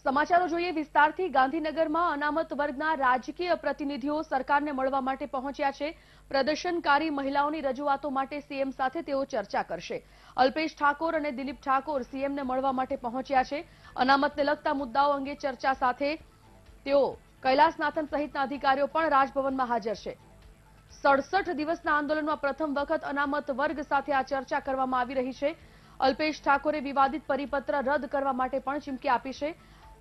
સમાચારો જોઈએ વિસ્તારથી ગાંધીનગરમાં અનામત વર્ગના રાજકીય પ્રતિનિધિઓ સરકારને મળવા માટે પહોંચ્યા છે પ્રદર્શનકારી મહિલાઓની રજૂઆતો માટે સીએમ સાથે તેઓ ચર્ચા કરશે અલ્પેશ ઠાકોર અને દિલીપ ઠાકોર સીએમને મળવા માટે પહોંચ્યા છે અનામતને લગતા મુદ્દાઓ અંગે ચર્ચા સાથે તેઓ કૈલાસનાથન સહિતના અધિકારીઓ પણ રાજભવનમાં હાજર છે સડસઠ દિવસના આંદોલનમાં પ્રથમ વખત અનામત વર્ગ સાથે આ ચર્ચા કરવામાં આવી રહી છે અલ્પેશ ઠાકોરે વિવાદિત પરિપત્ર રદ કરવા માટે પણ ચીમકી આપી છે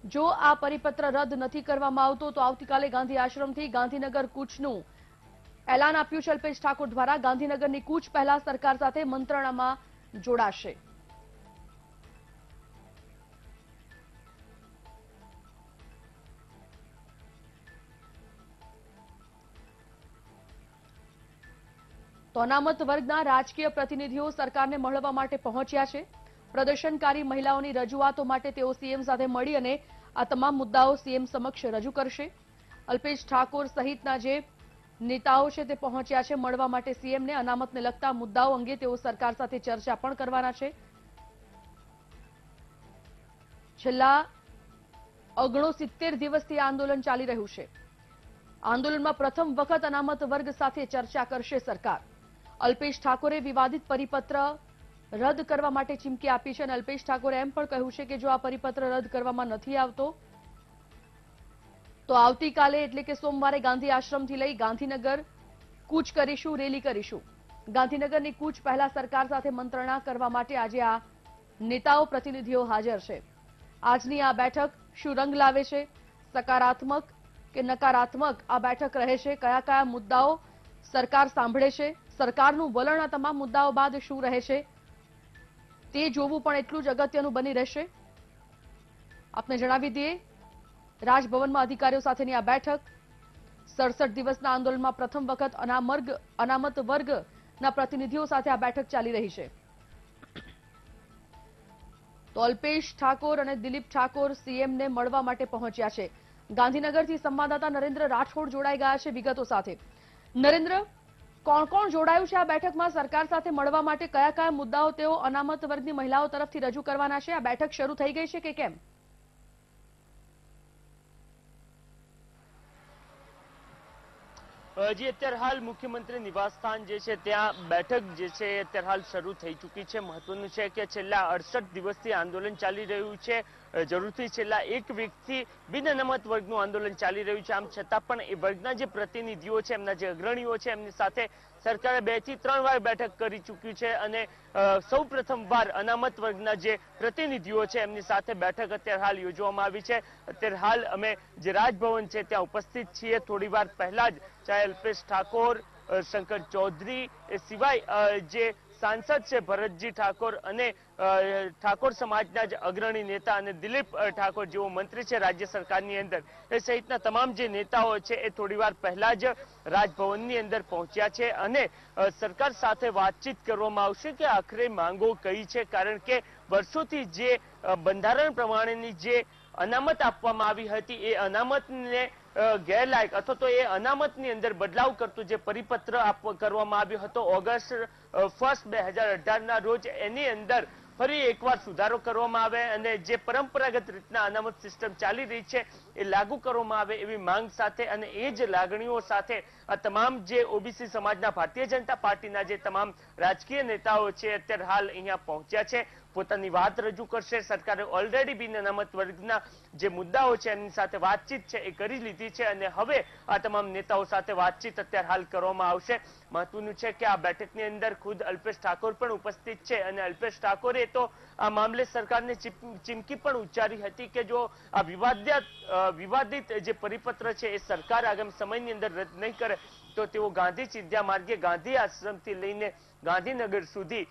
જો આ પરિપત્ર રદ નથી કરવામાં આવતો તો આવતીકાલે ગાંધી આશ્રમથી ગાંધીનગર કૂચનું એલાન આપ્યું છે અલ્પેશ ઠાકોર દ્વારા ગાંધીનગરની કૂચ પહેલા સરકાર સાથે મંત્રણામાં જોડાશે અનામત વર્ગના રાજકીય પ્રતિનિધિઓ સરકારને મળવા માટે પહોંચ્યા છે પ્રદર્શનકારી મહિલાઓની રજૂઆતો માટે તેઓ સીએમ સાથે મળી અને આ તમામ મુદ્દાઓ સીએમ સમક્ષ રજૂ કરશે અલ્પેશ ઠાકોર સહિતના જે નેતાઓ છે તે પહોંચ્યા છે મળવા માટે સીએમને અનામતને લગતા મુદ્દાઓ અંગે તેઓ સરકાર સાથે ચર્ચા પણ કરવાના છે છેલ્લા ઓગણસિત્તેર દિવસથી આંદોલન ચાલી રહ્યું છે આંદોલનમાં પ્રથમ વખત અનામત વર્ગ સાથે ચર્ચા કરશે સરકાર અલ્પેશ ઠાકોરે વિવાદિત પરિપત્ર રદ કરવા માટે ચીમકી આપી છે અને અલ્પેશ ઠાકોરે એમ પણ કહ્યું છે કે જો આ પરિપત્ર રદ કરવામાં નથી આવતો તો આવતીકાલે એટલે કે સોમવારે ગાંધી આશ્રમથી લઈ ગાંધીનગર કૂચ કરીશું રેલી કરીશું ગાંધીનગરની કૂચ પહેલા સરકાર સાથે મંત્રણા કરવા માટે આજે આ નેતાઓ પ્રતિનિધિઓ હાજર છે આજની આ બેઠક શું રંગ લાવે છે સકારાત્મક કે નકારાત્મક આ બેઠક રહે છે કયા કયા મુદ્દાઓ સરકાર સાંભળે છે સરકારનું વલણ આ તમામ મુદ્દાઓ બાદ શું રહે છે તે જોવું પણ એટલું જ અગત્યનું બની રહેશે આપને જણાવી દઈએ રાજભવનમાં અધિકારીઓ સાથેની આ બેઠક સડસઠ દિવસના આંદોલનમાં પ્રથમ વખત અનામર્ગ અનામત વર્ગના પ્રતિનિધિઓ સાથે આ બેઠક ચાલી રહી છે તો અલ્પેશ ઠાકોર અને દિલીપ ઠાકોર સીએમને મળવા માટે પહોંચ્યા છે ગાંધીનગરથી સંવાદદાતા નરેન્દ્ર રાઠોડ જોડાઈ ગયા છે વિગતો સાથે નરેન્દ્ર કોણ કોણ જોડાયું છે આ બેઠકમાં સરકાર સાથે મળવા માટે કયા કયા મુદ્દાઓ તેઓ અનામત વર્ગની મહિલાઓ તરફથી રજૂ કરવાના છે આ બેઠક શરૂ થઈ ગઈ છે કે કેમ જે અત્યારે હાલ મુખ્યમંત્રી નિવાસસ્થાન જે છે ત્યાં બેઠક જે છે અત્યારે હાલ શરૂ થઈ ચૂકી છે મહત્વનું છે કે છેલ્લા અડસઠ દિવસથી આંદોલન ચાલી રહ્યું છે જરૂરથી છેલ્લા એક વીકથી બિન અનામત વર્ગનું આંદોલન ચાલી રહ્યું છે આમ છતાં પણ એ વર્ગના જે પ્રતિનિધિઓ છે એમના જે અગ્રણીઓ છે એમની સાથે સરકારે બે થી ત્રણ વાર બેઠક કરી ચૂક્યું છે અને સૌ વાર અનામત વર્ગના જે પ્રતિનિધિઓ છે એમની સાથે બેઠક અત્યારે હાલ યોજવામાં આવી છે અત્યારે હાલ અમે જે રાજભવન છે ત્યાં ઉપસ્થિત છીએ થોડી વાર પહેલા જ ચાહે અલ્પેશ ઠાકોર શંકર ચૌધરી એ સિવાય જે સાંસદ છે ભરતજી ઠાકોર અને ઠાકોર સમાજના જ અગ્રણી નેતા અને દિલીપ ઠાકોર જેવો મંત્રી છે રાજ્ય સરકારની અંદર એ સહિતના તમામ જે નેતાઓ છે એ થોડીવાર પહેલા જ રાજભવનની અંદર પહોંચ્યા છે અને સરકાર સાથે વાતચીત કરવામાં આવશે કે આખરે માંગો કઈ છે કારણ કે વર્ષોથી જે બંધારણ પ્રમાણેની જે અનામત આપવામાં આવી હતી એ અનામતને ગેરલાયક અથવા તો એ અનામતની અંદર બદલાવ કરતું જે પરિપત્ર કરવામાં આવ્યો હતો ઓગસ્ટ ફર્સ્ટ બે હજાર અઢારના રોજ એની અંદર ફરી એકવાર સુધારો કરવામાં આવે અને જે પરંપરાગત રીતના અનામત સિસ્ટમ ચાલી રહી છે એ લાગુ કરવામાં આવે એવી માંગ સાથે અને એ જ લાગણીઓ સાથે આ તમામ જે ઓબીસી સમાજના ભારતીય જનતા પાર્ટીના જે તમામ રાજકીય નેતાઓ છે અત્યારે હાલ અહીંયા પહોંચ્યા છે પોતાની વાત રજૂ કરશે સરકારે ઓલરેડી બિન અનામત વર્ગના જે મુદ્દાઓ છે એની સાથે વાતચીત છે એ કરી લીધી છે અને હવે આ તમામ નેતાઓ સાથે વાતચીત અત્યારે હાલ કરવામાં આવશે મહત્વનું છે કે આ બેઠકની અંદર ખુદ અલ્પેશ ઠાકોર પણ ઉપસ્થિત છે અને અલ્પેશ ઠાકોરે તો આ મામલે સરકારને ચીમકી પણ ઉચ્ચારી હતી કે જો આ વિવાદિત વિવાદિત જે પરિપત્ર છે એ સરકાર આગામી સમયની અંદર રદ નહીં કરે તો તેઓ ગાંધી ચિંધ્યા માર્ગે ગાંધી આશ્રમથી લઈને ગાંધીનગર સુધી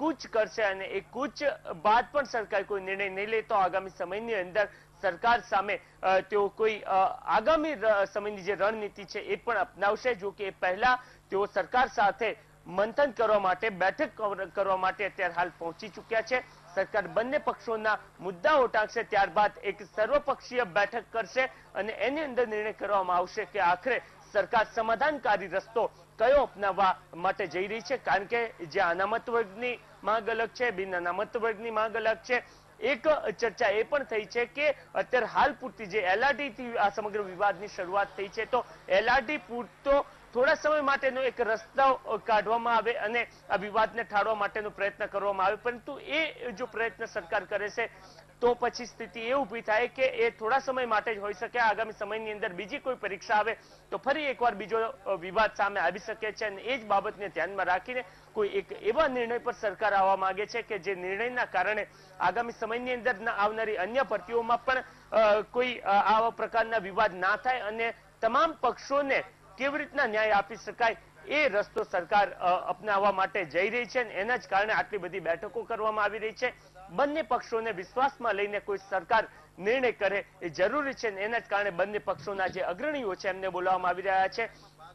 કૂચ કરશે અને એ કૂચ બાદ પણ સરકાર કોઈ નિર્ણય નહીં લે તો આગામી સમયની અંદર સરકાર સામે તેઓ કોઈ આગામી સમયની જે રણનીતિ છે એ પણ અપનાવશે જો કે પહેલા તેઓ સરકાર સાથે મંથન કરવા માટે બેઠક કરવા માટે અત્યારે હાલ પહોંચી ચુક્યા છે સરકાર બંને પક્ષોના મુદ્દા ઉઠાવશે ત્યારબાદ એક સર્વપક્ષીય બેઠક કરશે અને એની અંદર નિર્ણય કરવામાં આવશે કે આખરે સરકાર સમાધાનકારી રસ્તો કયો અપનાવવા માટે જઈ રહી છે કારણ કે જે અનામત વર્ગની માંગ અલગ છે બિન અનામત વર્ગની માંગ અલગ છે એક ચર્ચા એ પણ થઈ છે કે અત્યારે હાલ પૂરતી જે એલઆરડી થી આ સમગ્ર વિવાદની શરૂઆત થઈ છે તો એલઆરડી પૂરતો થોડા સમય માટેનો એક રસ્તો કાઢવામાં આવે અને આ વિવાદને ઠાળવા માટેનો પ્રયત્ન કરવામાં આવે પરંતુ એ જો પ્રયત્ન સરકાર કરે છે તો પછી સ્થિતિ એ ઊભી થાય કે એ થોડા સમય માટે જ હોઈ શકે આગામી સમયની અંદર બીજી કોઈ પરીક્ષા આવે તો ફરી એકવાર બીજો વિવાદ સામે આવી શકે છે અને એ જ બાબતને ધ્યાનમાં રાખીને કોઈ એક એવા નિર્ણય પર સરકાર આવવા માંગે છે કે જે નિર્ણયના કારણે આગામી સમયની અંદર આવનારી અન્ય ભરતીઓમાં પણ કોઈ આવા પ્રકારના વિવાદ ના થાય અને તમામ પક્ષોને કેવી રીતના ન્યાય આપી શકાય એ રસ્તો સરકાર અપનાવવા માટે જઈ રહી છે અને એના જ કારણે આટલી બધી બેઠકો કરવામાં આવી રહી છે બંને પક્ષોને વિશ્વાસમાં લઈને કોઈ સરકાર નિર્ણય કરે એ જરૂરી છે એના જ કારણે બંને પક્ષોના જે અગ્રણીઓ છે એમને બોલાવવામાં આવી રહ્યા છે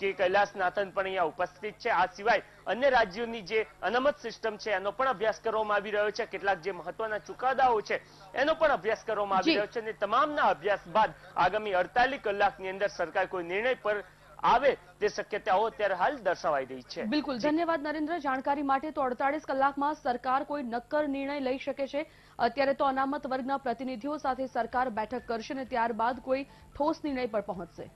કે કૈલાસનાથન પણ અહીંયા ઉપસ્થિત છે આ સિવાય અન્ય રાજ્યોની જે અનામત સિસ્ટમ છે એનો પણ અભ્યાસ કરવામાં આવી રહ્યો છે કેટલાક જે મહત્વના ચુકાદાઓ છે એનો પણ અભ્યાસ કરવામાં આવી રહ્યો છે અને તમામના અભ્યાસ બાદ આગામી અડતાલીસ કલાકની અંદર સરકાર કોઈ નિર્ણય પર આવે તે શક્યતાઓ અત્યારે હાલ દર્શાવાઈ રહી છે બિલકુલ ધન્યવાદ નરેન્દ્ર જાણકારી માટે તો અડતાલીસ કલાકમાં સરકાર કોઈ નક્કર નિર્ણય લઈ શકે છે અત્યારે તો અનામત વર્ગના પ્રતિનિધિઓ સાથે સરકાર બેઠક કરશે અને ત્યારબાદ કોઈ ઠોસ નિર્ણય પર પહોંચશે